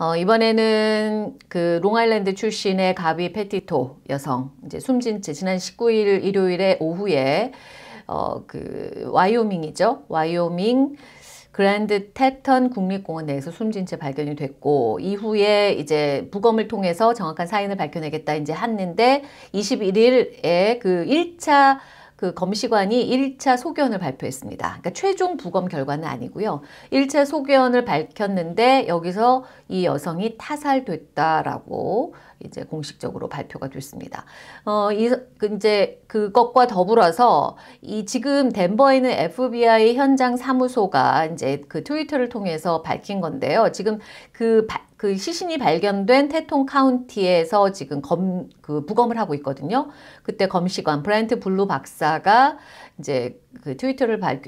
어, 이번에는 그 롱아일랜드 출신의 가비 페티토 여성 이제 숨진 채 지난 19일 일요일에 오후에 어, 그 와이오밍이죠. 와이오밍 그랜드 테턴 국립공원 내에서 숨진 채 발견이 됐고 이후에 이제 부검을 통해서 정확한 사인을 밝혀내겠다 이제 했는데 21일에 그 1차 그 검시관이 1차 소견을 발표했습니다. 그러니까 최종 부검 결과는 아니고요. 1차 소견을 밝혔는데 여기서 이 여성이 타살됐다라고 이제 공식적으로 발표가 됐습니다. 어, 이, 그 이제 그것과 더불어서 이 지금 덴버에 있는 FBI 현장 사무소가 이제 그 트위터를 통해서 밝힌 건데요. 지금 그 바, 그 시신이 발견된 테톤 카운티에서 지금 검, 그 부검을 하고 있거든요. 그때 검시관 브라이언트 블루 박사가 이제 그 트위터를 발,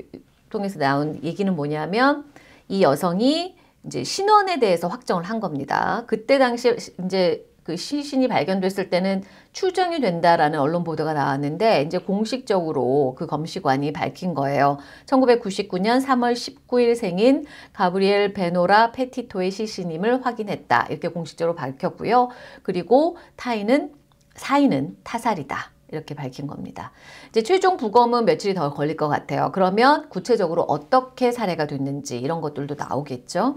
통해서 나온 얘기는 뭐냐면 이 여성이 이제 신원에 대해서 확정을 한 겁니다. 그때 당시 이제 그 시신이 발견됐을 때는 추정이 된다라는 언론 보도가 나왔는데 이제 공식적으로 그 검시관이 밝힌 거예요. 1999년 3월 19일 생인 가브리엘 베노라 페티토의 시신임을 확인했다. 이렇게 공식적으로 밝혔고요. 그리고 타인은 사인은 타살이다. 이렇게 밝힌 겁니다. 이제 최종 부검은 며칠이 더 걸릴 것 같아요. 그러면 구체적으로 어떻게 사례가 됐는지 이런 것들도 나오겠죠.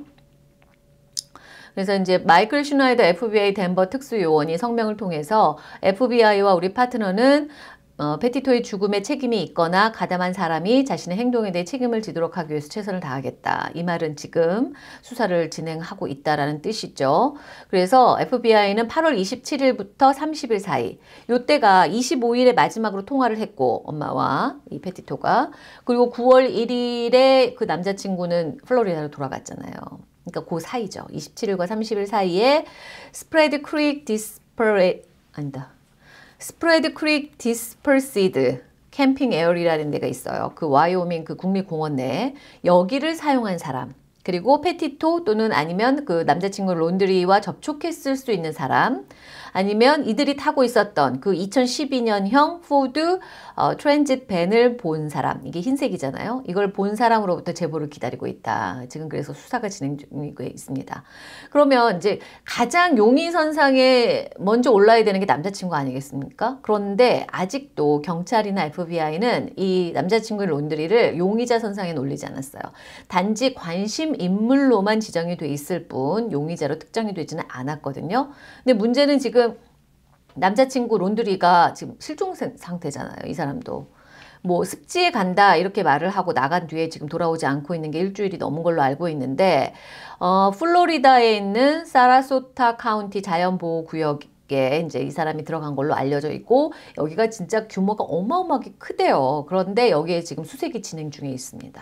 그래서 이제 마이클 슈나이더 FBI 덴버 특수요원이 성명을 통해서 FBI와 우리 파트너는 어, 페티토의 죽음에 책임이 있거나 가담한 사람이 자신의 행동에 대해 책임을 지도록 하기 위해서 최선을 다하겠다. 이 말은 지금 수사를 진행하고 있다라는 뜻이죠. 그래서 FBI는 8월 27일부터 30일 사이 요때가 25일에 마지막으로 통화를 했고 엄마와 이 페티토가 그리고 9월 1일에 그 남자친구는 플로리다로 돌아갔잖아요. 그러니까 그 사이죠. 27일과 30일 사이에 스프레드 크릭 디스퍼레 아니다. 스프레드 크릭 디스퍼시드 캠핑 에어리라는 데가 있어요. 그 와이오밍 그 국립공원 내 여기를 사용한 사람 그리고 페티토 또는 아니면 그 남자친구 론드리와 접촉했을 수 있는 사람 아니면 이들이 타고 있었던 그 2012년형 포드 어, 트랜짓 밴을 본 사람 이게 흰색이잖아요 이걸 본 사람으로부터 제보를 기다리고 있다 지금 그래서 수사가 진행 중이고 있습니다 그러면 이제 가장 용의선상에 먼저 올라야 되는 게 남자친구 아니겠습니까 그런데 아직도 경찰이나 FBI는 이 남자친구 론드리를 용의자 선상에 올리지 않았어요 단지 관심 인물로만 지정이 돼 있을 뿐 용의자로 특정이 되지는 않았거든요. 근데 문제는 지금 남자친구 론드리가 지금 실종 상태잖아요. 이 사람도. 뭐 습지에 간다 이렇게 말을 하고 나간 뒤에 지금 돌아오지 않고 있는 게 일주일이 넘은 걸로 알고 있는데 어, 플로리다에 있는 사라소타 카운티 자연보호구역 에 이제 이 사람이 들어간 걸로 알려져 있고 여기가 진짜 규모가 어마어마하게 크대요. 그런데 여기에 지금 수색이 진행 중에 있습니다.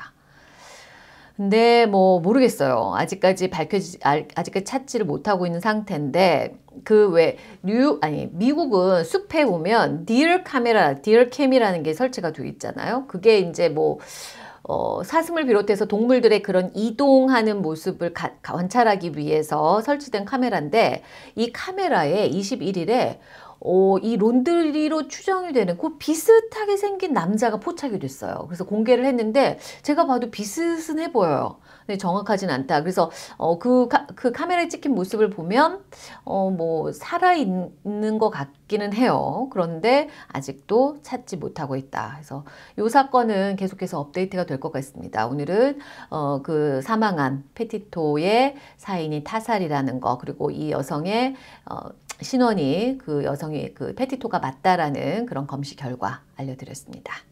근데 뭐 모르겠어요. 아직까지 밝혀지 지 아, 아직까지 찾지를 못하고 있는 상태인데 그 왜 뉴 아니 미국은 숲에 보면 디얼 카메라, 디얼 캠이라는 게 설치가 되어 있잖아요. 그게 이제 뭐 어, 사슴을 비롯해서 동물들의 그런 이동하는 모습을 가, 관찰하기 위해서 설치된 카메라인데 이 카메라에 21일에 어, 이 론드리로 추정이 되는 그 비슷하게 생긴 남자가 포착이 됐어요. 그래서 공개를 했는데 제가 봐도 비슷해 보여요. 근 네, 정확하진 않다. 그래서 어, 그, 카, 그 카메라에 찍힌 모습을 보면 어, 뭐 살아있는 것 같기는 해요. 그런데 아직도 찾지 못하고 있다. 그래서 이 사건은 계속해서 업데이트가 될 것 같습니다. 오늘은 어, 그 사망한 페티토의 사인이 타살이라는 거 그리고 이 여성의 어, 신원이 그 여성의 그 페티토가 맞다라는 그런 검시 결과 알려드렸습니다.